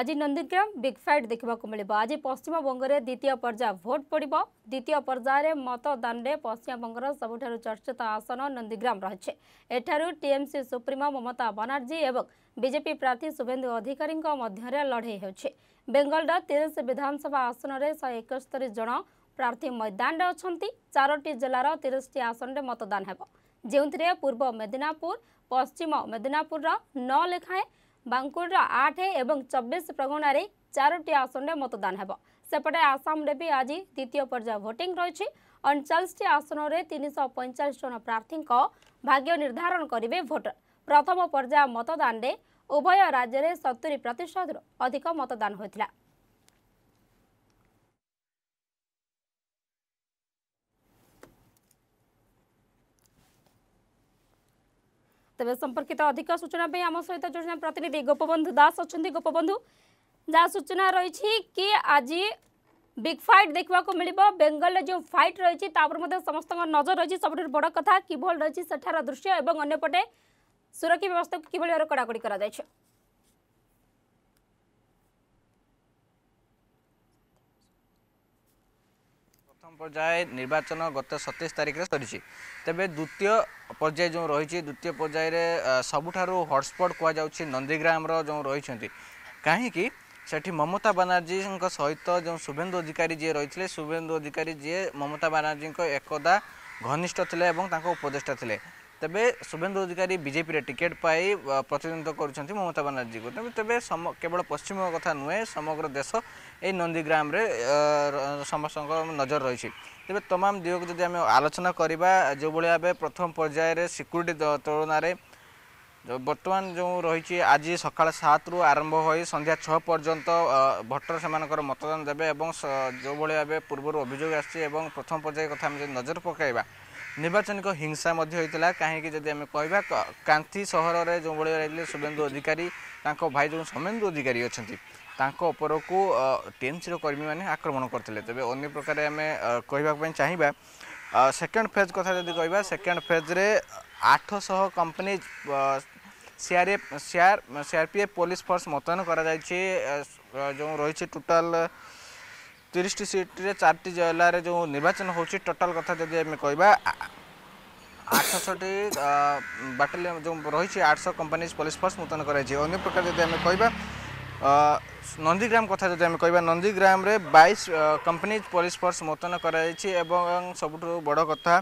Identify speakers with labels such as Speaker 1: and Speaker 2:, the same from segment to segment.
Speaker 1: আজি নন্দীগ্রাম বিগফাইট দেখা মিলব আজি পশ্চিমবঙ্গের দ্বিতীয় পর্যায় ভোট পড়ব দ্বিতীয় পর্যায়ে মতদানে পশ্চিমবঙ্গর সবুঠার চর্চিত আসন নন্দীগ্রাম রয়েছে এঠার টিএমসি সুপ্রিমো মমতা বানার্জী এবং বিজেপি প্রার্থী শুভেন্দু অধিকারী মধ্যে লড়াই হচ্ছে বেঙ্গলর তিরিশ বিধানসভা আসনের শহে একস্তরি জন প্রার্থী ময়দানে অনেক চারোটি জেলার তিরিশটি আসনের মতদান হব যে পূর্ব মেদিনীপুর পশ্চিম মেদিনীপুরর ন লেখায় ବାଙ୍କୁଡ଼ର ଆଠ ଏବଂ ଚବିଶ ପ୍ରଗଣାରେ ଚାରୋଟି ଆସନରେ ମତଦାନ ହେବ ସେପଟେ ଆସାମରେ ବି ଆଜି ଦ୍ୱିତୀୟ ପର୍ଯ୍ୟାୟ ଭୋଟିଂ ରହିଛି ଅଣଚାଳିଶଟି ଆସନରେ ତିନିଶହ ପଇଁଚାଳିଶ ଜଣ ପ୍ରାର୍ଥୀଙ୍କ ଭାଗ୍ୟ ନିର୍ଦ୍ଧାରଣ କରିବେ ଭୋଟର ପ୍ରଥମ ପର୍ଯ୍ୟାୟ ମତଦାନରେ ଉଭୟ ରାଜ୍ୟରେ ସତୁରି ପ୍ରତିଶତରୁ ଅଧିକ ମତଦାନ ହୋଇଥିଲା ତେବେ ସମ୍ପର୍କିତ ଅଧିକ ସୂଚନା ପାଇଁ ଆମ ସହିତ ଜଣେ ପ୍ରତିନିଧି ଗୋପବନ୍ଧୁ ଦାସ ଅଛନ୍ତି ଗୋପବନ୍ଧୁ ଯାହା ସୂଚନା ରହିଛି କି ଆଜି ବିଗ୍ ଫାଇଟ୍ ଦେଖିବାକୁ ମିଳିବ ବେଙ୍ଗଲରେ ଯେଉଁ ଫାଇଟ୍ ରହିଛି ତା ଉପରେ ମଧ୍ୟ ସମସ୍ତଙ୍କ ନଜର ରହିଛି ସବୁଠାରୁ ବଡ଼ କଥା କିଭଳି ରହିଛି ସେଠାର ଦୃଶ୍ୟ ଏବଂ ଅନ୍ୟପଟେ ସୁରକ୍ଷା ବ୍ୟବସ୍ଥାକୁ କିଭଳି ଭାବରେ କଡ଼ାକଡ଼ି କରାଯାଇଛି
Speaker 2: ପ୍ରଥମ ପର୍ଯ୍ୟାୟ ନିର୍ବାଚନ ଗତ ସତେଇଶ ତାରିଖରେ ସରିଛି ତେବେ ଦ୍ୱିତୀୟ ପର୍ଯ୍ୟାୟ ଯେଉଁ ରହିଛି ଦ୍ୱିତୀୟ ପର୍ଯ୍ୟାୟରେ ସବୁଠାରୁ ହଟସ୍ପଟ୍ କୁହାଯାଉଛି ନନ୍ଦୀଗ୍ରାମର ଯେଉଁ ରହିଛନ୍ତି କାହିଁକି ସେଠି ମମତା ବାନାର୍ଜୀଙ୍କ ସହିତ ଯେଉଁ ଶୁଭେନ୍ଦୁ ଅଧିକାରୀ ଯିଏ ରହିଥିଲେ ଶୁଭେନ୍ଦୁ ଅଧିକାରୀ ଯିଏ ମମତା ବାନାର୍ଜୀଙ୍କ ଏକଦା ଘନିଷ୍ଠ ଥିଲେ ଏବଂ ତାଙ୍କ ଉପଦେଷ୍ଟା ଥିଲେ ତେବେ ଶୁଭେନ୍ଦୁ ଅଧିକାରୀ ବିଜେପିରେ ଟିକେଟ୍ ପାଇ ପ୍ରତିଦ୍ୱନ୍ଦ୍ୱିତା କରୁଛନ୍ତି ମମତା ବାନାର୍ଜୀଙ୍କୁ ତେବେ ତେବେ କେବଳ ପଶ୍ଚିମ କଥା ନୁହେଁ ସମଗ୍ର ଦେଶ ଏହି ନନ୍ଦୀଗ୍ରାମରେ ସମସ୍ତଙ୍କ ନଜର ରହିଛି ତେବେ ତମାମ ଦିଗକୁ ଯଦି ଆମେ ଆଲୋଚନା କରିବା ଯେଉଁଭଳି ଭାବେ ପ୍ରଥମ ପର୍ଯ୍ୟାୟରେ ସିକ୍ୟୁରିଟି ତୁଳନାରେ ବର୍ତ୍ତମାନ ଯେଉଁ ରହିଛି ଆଜି ସକାଳ ସାତରୁ ଆରମ୍ଭ ହୋଇ ସନ୍ଧ୍ୟା ଛଅ ପର୍ଯ୍ୟନ୍ତ ଭୋଟର ସେମାନଙ୍କର ମତଦାନ ଦେବେ ଏବଂ ଯେଉଁଭଳି ଭାବେ ପୂର୍ବରୁ ଅଭିଯୋଗ ଆସିଛି ଏବଂ ପ୍ରଥମ ପର୍ଯ୍ୟାୟ କଥା ଆମେ ଯଦି ନଜର ପକାଇବା নির্বাচনিক হিংসা মধ্যে হয়েছিল কাহিঁকি যদি আমি কহবা কান্থি সহরের যেভাবে রয়েছে শুভেন্দু অধিকারী তাঁর ভাই যে সোমেন্দু অধিকারী অনেক তাঁর উপরকু ଟିଏମ୍ସିର କର୍ମୀମାନେ ଆକ୍ରମଣ କରିଥିଲେ ତେବେ ଅନ୍ୟ ପ୍ରକାର ଆମେ କହିବା ପାଇଁ ଚାହିଁବା ସେକେଣ୍ଡ ଫେଜ୍ କଥା ଯଦି କହିବା ସେକେଣ୍ଡ ଫେଜ୍ରେ ଆଠଶହ company CRF CR CRPF police force ମୁତୟନ କରାଯାଇଛି ଯେଉଁ ରହିଛି ଟୋଟାଲ ତିରିଶଟି ସିଟ୍ରେ ଚାରିଟି ଜିଲ୍ଲାରେ ଯେଉଁ ନିର୍ବାଚନ ହେଉଛି ଟୋଟାଲ କଥା ଯଦି ଆମେ କହିବା আটশোটি বাটালিয়ন যে রয়েছে আটশো কম্পানিজ পুলিশ ফোর্স মোতায়ন করা হয়েছে অন্য প্রকার যদি আমি কহবা নন্দীগ্রাম কথা যদি আমি কহবা নন্দীগ্রামে বাইশ কম্পানিজ পুলিশ ফোর্স মোতায়ন করা হয়েছে এবং সবুঠু বড় কথা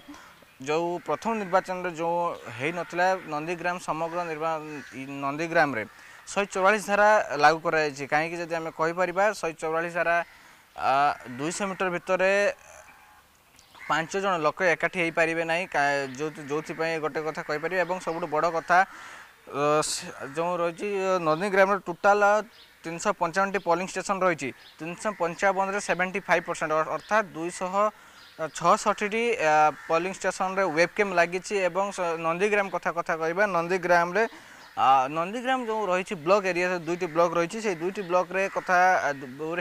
Speaker 2: ଯେଉଁ ପ୍ରଥମ ନିର୍ବାଚନରେ ଯେଉଁ ହୋଇନଥିଲା ନନ୍ଦୀଗ୍ରାମ ସମଗ୍ର ନିର୍ବା ନନ୍ଦୀଗ୍ରାମରେ ଶହେ ଚଉରାଳିଶ ଧାରା ଲାଗୁ କରାଯାଇଛି କାହିଁକି ଯଦି ଆମେ କହିପାରିବା ଶହେ ଚଉରାଳିଶ ଧାରା ଦୁଇଶହ ମିଟର ଭିତରେ ପାଞ୍ଚ ଜଣ ଲୋକ ଏକାଠି ହୋଇପାରିବେ ନାହିଁ ଯେଉଁଥିପାଇଁ ଗୋଟେ କଥା କହିପାରିବେ ଏବଂ ସବୁଠୁ ବଡ଼ କଥା ଯେଉଁ ରହିଛି ନନ୍ଦୀଗ୍ରାମର ଟୋଟାଲ୍ ତିନିଶହ ପଞ୍ଚାବନଟି ପୋଲିଂ ଷ୍ଟେସନ୍ ରହିଛି ତିନିଶହ ପଞ୍ଚାବନରେ ସେଭେଣ୍ଟି ଫାଇଭ୍ ପରସେଣ୍ଟ ଅର୍ଥାତ୍ ଦୁଇଶହ ଛଅଷଠିଟି ପୋଲିଂ ଷ୍ଟେସନ୍ରେ ୱେବ୍ କ୍ୟାମ୍ ଲାଗିଛି ଏବଂ ନନ୍ଦୀଗ୍ରାମ କଥା କଥା କହିବା ନନ୍ଦୀଗ୍ରାମରେ নন্দীগ্রাম যে রয়েছে ব্লক এরিয়া দুইটি ব্লক রয়েছে সেই দুইটি ব্লকরে কথা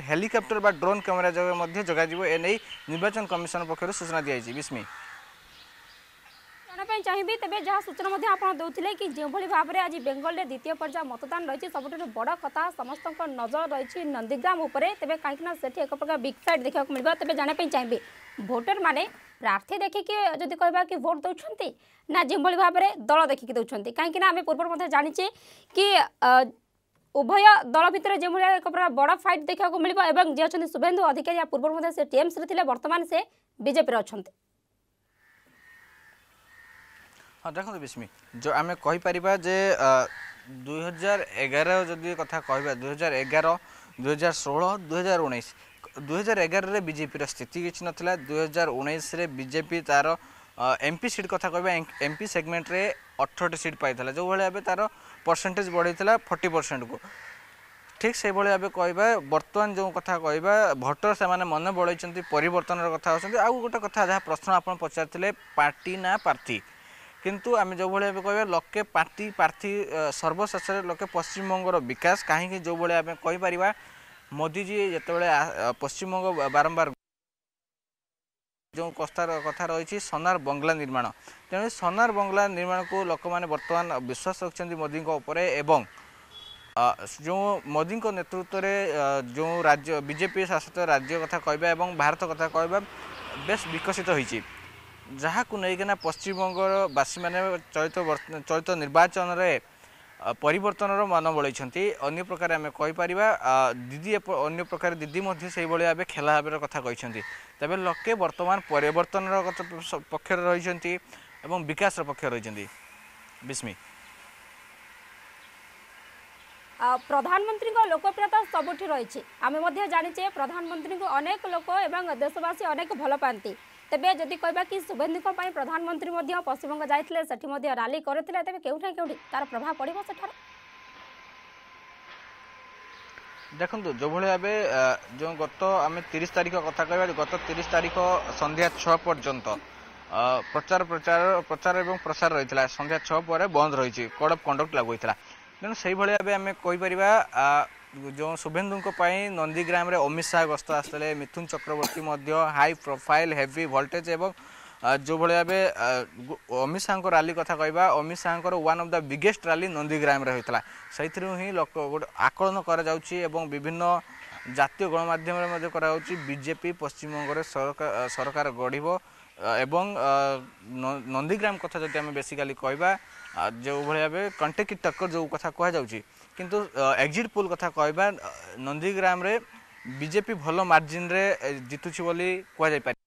Speaker 2: হেলিকপ্টর বা ড্রোন ক্যামেরা যোগে মধ্যে যোগাযোগ এনে নির্বাচন কমিশন পক্ষ সূচনা দিয়েছে বিস্মি
Speaker 1: জাঁয়া চাহিবি তবে যা সূচনা মধ্যে আপনার দেলে কি যেভাবে ভাবে আজ বেঙ্গলের দ্বিতীয় পর্যায় মতদান রয়েছে সবুঠার বড় কথা সমস্ত নজর রয়েছে নন্দীগ্রাম উপরে তবে কিনা সেটি এক প্রকার বিগ ফ্লাইট দেখা মিলবে তবে জাঁয়া চাহিবি ভোটর মানে ପ୍ରାର୍ଥୀ ଦେଖିକି ଯଦି କହିବା କି ଭୋଟ୍ ଦେଉଛନ୍ତି ନା ଯେଉଁଭଳି ଭାବରେ ଦଳ ଦେଖିକି ଦେଉଛନ୍ତି କାହିଁକିନା ଆମେ ପୂର୍ବରୁ ମଧ୍ୟ ଜାଣିଛେ କି ଉଭୟ ଦଳ ଭିତରେ ଯେଉଁଭଳି ଏକ ପ୍ରକାର ବଡ଼ ଫାଇଟ୍ ଦେଖିବାକୁ ମିଳିବ ଏବଂ ଯିଏ ଅଛନ୍ତି ଶୁଭେନ୍ଦୁ ଅଧିକାରୀ ପୂର୍ବରୁ ମଧ୍ୟ ସେ ଟିଏମ୍ସିରେ ଥିଲେ ବର୍ତ୍ତମାନ ସେ ବିଜେପିରେ ଅଛନ୍ତି
Speaker 2: ହଁ ଦେଖନ୍ତୁ ବିସ୍ମି ଯେଉଁ ଆମେ କହିପାରିବା ଯେ ଦୁଇହଜାର ଏଗାର ଯଦି କଥା କହିବା ଦୁଇହଜାର ଏଗାର ଦୁଇହଜାର ଷୋହଳ ଦୁଇହଜାର ଉଣେଇଶ ଦୁଇହଜାର ଏଗାରରେ ବିଜେପିର ସ୍ଥିତି କିଛି ନଥିଲା ଦୁଇହଜାର ଉଣେଇଶରେ ବିଜେପି ତା'ର ଏମ୍ପି ସିଟ୍ କଥା କହିବା ଏମ୍ପି ସେଗମେଣ୍ଟରେ ଅଠରଟି ସିଟ୍ ପାଇଥିଲା ଯେଉଁଭଳି ଭାବେ ତା'ର ପରସେଣ୍ଟେଜ ବଢ଼ିଥିଲା ଫର୍ଟି ପରସେଣ୍ଟକୁ ଠିକ୍ ସେଇଭଳି ଭାବେ କହିବା ବର୍ତ୍ତମାନ ଯେଉଁ କଥା କହିବା ଭୋଟର ସେମାନେ ମନେ ବଳେଇଛନ୍ତି ପରିବର୍ତ୍ତନର କଥା ହେଉଛନ୍ତି ଆଉ ଗୋଟେ କଥା ଯାହା ପ୍ରଶ୍ନ ଆପଣ ପଚାରିଥିଲେ ପାର୍ଟି ନା ପ୍ରାର୍ଥୀ କିନ୍ତୁ ଆମେ ଯେଉଁଭଳି ଭାବେ କହିବା ଲୋକେ ପାର୍ଟି ପ୍ରାର୍ଥୀ ସର୍ବଶେଷରେ ଲୋକେ ପଶ୍ଚିମବଙ୍ଗର ବିକାଶ କାହିଁକି ଯେଉଁଭଳି ଆମେ କହିପାରିବା ମୋଦିଜୀ ଯେତେବେଳେ ପଶ୍ଚିମବଙ୍ଗ ବାରମ୍ବାର ଯେଉଁ କଥା କଥା ରହିଛି ସୋନାର ବଙ୍ଗଲା ନିର୍ମାଣ ତେଣୁ ସୋନାର ବଙ୍ଗଲା ନିର୍ମାଣକୁ ଲୋକମାନେ ବର୍ତ୍ତମାନ ବିଶ୍ୱାସ ରଖିଛନ୍ତି ମୋଦିଙ୍କ ଉପରେ ଏବଂ ଯେଉଁ ମୋଦିଙ୍କ ନେତୃତ୍ୱରେ ଯେଉଁ ରାଜ୍ୟ ବିଜେପି ଶାସିତ ରାଜ୍ୟ କଥା କହିବା ଏବଂ ଭାରତ କଥା କହିବା ବେଶ ବିକଶିତ ହୋଇଛି ଯାହାକୁ ନେଇକିନା ପଶ୍ଚିମବଙ୍ଗର ବାସୀମାନେ ଚଳିତ ଚଳିତ ନିର୍ବାଚନରେ परिवर्तन र मन बढै अन्य प्रकार आमेपार दिदी अन्य प्रकार दिदी मध्यभे खेला हाम्रो कथा तर्तमान परिवर्तन पक्ष बिकश्र पक्ष रिस्मि
Speaker 1: प्रधानमन्त्री लोकप्रियता सबुठी रहे जाने को अनेक लोक एवं देशवासी अनेक भला पाँति তেবে যদি কহবা কি শুভেন্দু প্রধানমন্ত্রী পশ্চিমবঙ্গ যাই সেটি রালি করে তেমনি কেউঠা কেউটি তার প্রভাব পড়ব সেঠার
Speaker 2: ଦେଖନ୍ତୁ ଯେଉଁଭଳି ଭାବେ ଯେଉଁ ଗତ ଆମେ ତିରିଶ ତାରିଖ କଥା କହିବା ଗତ ତିରିଶ ତାରିଖ ସନ୍ଧ୍ୟା ଛଅ ପର୍ଯ୍ୟନ୍ତ ପ୍ରଚାର ପ୍ରଚାର ପ୍ରଚାର ଏବଂ ପ୍ରସାର ରହିଥିଲା ସନ୍ଧ୍ୟା ଛଅ ପରେ ବନ୍ଦ ରହିଛି କୋଡ୍ ଅଫ୍ କଣ୍ଡକ୍ଟ ଲାଗୁ ହୋଇଥିଲା ତେଣୁ ସେଇଭଳି ଭାବେ ଆମେ କହିପାରିବା ଯେଉଁ ଶୁଭେନ୍ଦୁଙ୍କ ପାଇଁ ନନ୍ଦୀଗ୍ରାମରେ ଅମିତ ଶାହା ଗସ୍ତ ଆସିଥିଲେ ମିଥୁନ ଚକ୍ରବର୍ତ୍ତୀ ମଧ୍ୟ ହାଇ ପ୍ରୋଫାଇଲ୍ ହେଭି ଭୋଲ୍ଟେଜ୍ ଏବଂ ଯେଉଁଭଳି ଭାବେ ଅମିତ ଶାହାଙ୍କ ରାଲି କଥା କହିବା ଅମିତ ଶାହାଙ୍କର one of the biggest rally ନନ୍ଦୀଗ୍ରାମରେ ହୋଇଥିଲା ସେଇଥିରୁ ହିଁ ଲୋକ ଗୋଟେ ଆକଳନ କରାଯାଉଛି ଏବଂ ବିଭିନ୍ନ ଜାତୀୟ ଗଣମାଧ୍ୟମରେ ମଧ୍ୟ କରାଯାଉଛି ବିଜେପି ପଶ୍ଚିମବଙ୍ଗରେ ସରକାର ଗଢ଼ିବ ଏବଂ ନନ୍ଦୀଗ୍ରାମ କଥା ଯଦି ଆମେ ବେସିକାଲି କହିବା ଯେଉଁଭଳି ଭାବେ କଣ୍ଟେକି ଟକ୍କର ଯେଉଁ କଥା କୁହାଯାଉଛି କିନ୍ତୁ ଏକ୍ଜିଟ୍ ପୋଲ୍ କଥା କହିବା ନନ୍ଦୀଗ୍ରାମରେ ବିଜେପି ଭଲ ମାର୍ଜିନ୍ରେ ଜିତୁଛି ବୋଲି କୁହାଯାଇପାରିବ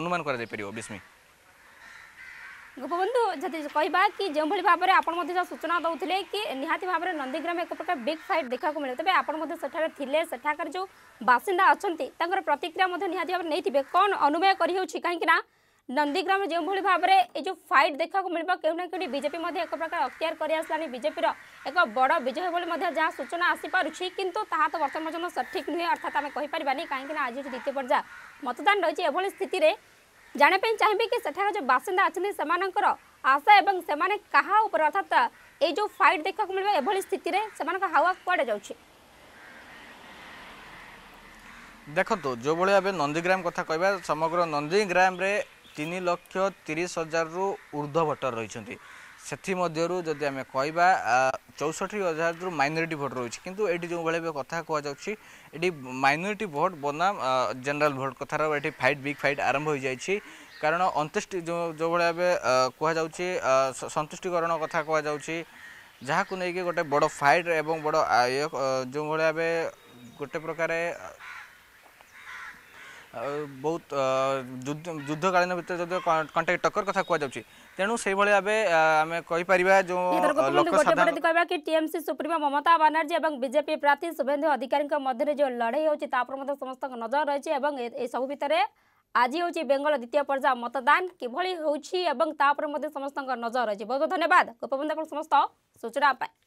Speaker 2: ଅନୁମାନ କରାଯାଇପାରିବ ବିସ୍ମୀ
Speaker 1: ଗୋପବନ୍ଧୁ ଯଦି କହିବା କି ଯେଉଁଭଳି ଭାବରେ ଆପଣ ମଧ୍ୟ ଯାହା ସୂଚନା ଦେଉଥିଲେ କି ନିହାତି ଭାବରେ ନନ୍ଦୀଗ୍ରାମ ଏକ ପ୍ରକାର ବିଗ୍ ଫାଇଟ୍ ଦେଖିବାକୁ ମିଳିବ ତେବେ ଆପଣ ମଧ୍ୟ ସେଠାରେ ଥିଲେ ସେଠାକାର ଯେଉଁ ବାସିନ୍ଦା ଅଛନ୍ତି ତାଙ୍କର ପ୍ରତିକ୍ରିୟା ମଧ୍ୟ ନିହାତି ଭାବରେ ନେଇଥିବେ କ'ଣ ଅନୁମୟ କରିହେଉଛି କାହିଁକି ନା নন্দীগ্রাম যেভাবে ভাবে এই যে ফাইট দেখা মিলব কেউ না কেউটি বিজেপি এক প্রকার অক্তিয়ার করে আসলানি বিজেপির এক বড় বিজয় বলে যা সূচনা আসিপারুছি কিন্তু তাহা তো বর্তমান পর্যন্ত সঠিক নুহে অর্থাৎ আমি কহিপারি কিনা আজ হচ্ছে দ্বিতীয় পর্যায় মতদান রয়েছে এভাবে স্থিতিরে জাঁয়া চাহিবি কি সেখানে যে বাসিন্দা অনেক সে আশা এবং সে কাহা উপরে অর্থাৎ এই যে ফাইট দেখা মিলব এভাবে স্থিতিরে সে হাওয়া কুয়াড়ে যাচ্ছে
Speaker 2: ଦେଖନ୍ତୁ ଯେଉଁଭଳି ଏବେ ନନ୍ଦୀଗ୍ରାମ କଥା କହିବା ସମଗ୍ର ନନ୍ଦୀଗ୍ରାମରେ ତିନି ଲକ୍ଷ ତିରିଶ ହଜାରରୁ ଉର୍ଦ୍ଧ୍ୱ ଭୋଟର ରହିଛନ୍ତି ସେଥିମଧ୍ୟରୁ ଯଦି ଆମେ କହିବା ଚଉଷଠି ହଜାରରୁ ମାଇନୋରିଟି ଭୋଟ୍ ରହୁଛି କିନ୍ତୁ ଏଠି ଯେଉଁଭଳି ଏବେ କଥା କୁହାଯାଉଛି ଏଠି ମାଇନୋରିଟି ଭୋଟ୍ ବନାମ ଜେନେରାଲ ଭୋଟ୍ କଥାର ଏଠି ଫାଇଟ୍ ବିଗ୍ ଫାଇଟ୍ ଆରମ୍ଭ ହୋଇଯାଇଛି କାରଣ ଅନ୍ତ୍ୟେଷ୍ଟି ଯେଉଁ ଯେଉଁଭଳି ଏବେ କୁହାଯାଉଛି ସନ୍ତୁଷ୍ଟିକରଣ କଥା କୁହାଯାଉଛି ଯାହାକୁ ନେଇକି ଗୋଟେ ବଡ଼ ଫାଇଟ୍ ଏବଂ ବଡ଼ ଇଏ ଯେଉଁଭଳି ଏବେ ଗୋଟେ ପ୍ରକାରେ बहुत युद्ध कालीन भितर जो कंटेक्ट टक्कर कथा कहा जाउछि तेनु सेई भले जो लोक
Speaker 1: ममता बनर्जी एवं बीजेपी प्रार्थी शुभेन्दु अधिकारी जो लड़ाई होछि तापर समस्त नजर रही एवं सब भितरे आज हूँ बेंगल द्वितीय पर्याय मतदान किभली होती समस्त नजर रही बहुत बहुत धन्यवाद गोपबंधु समस्त सूचना पाए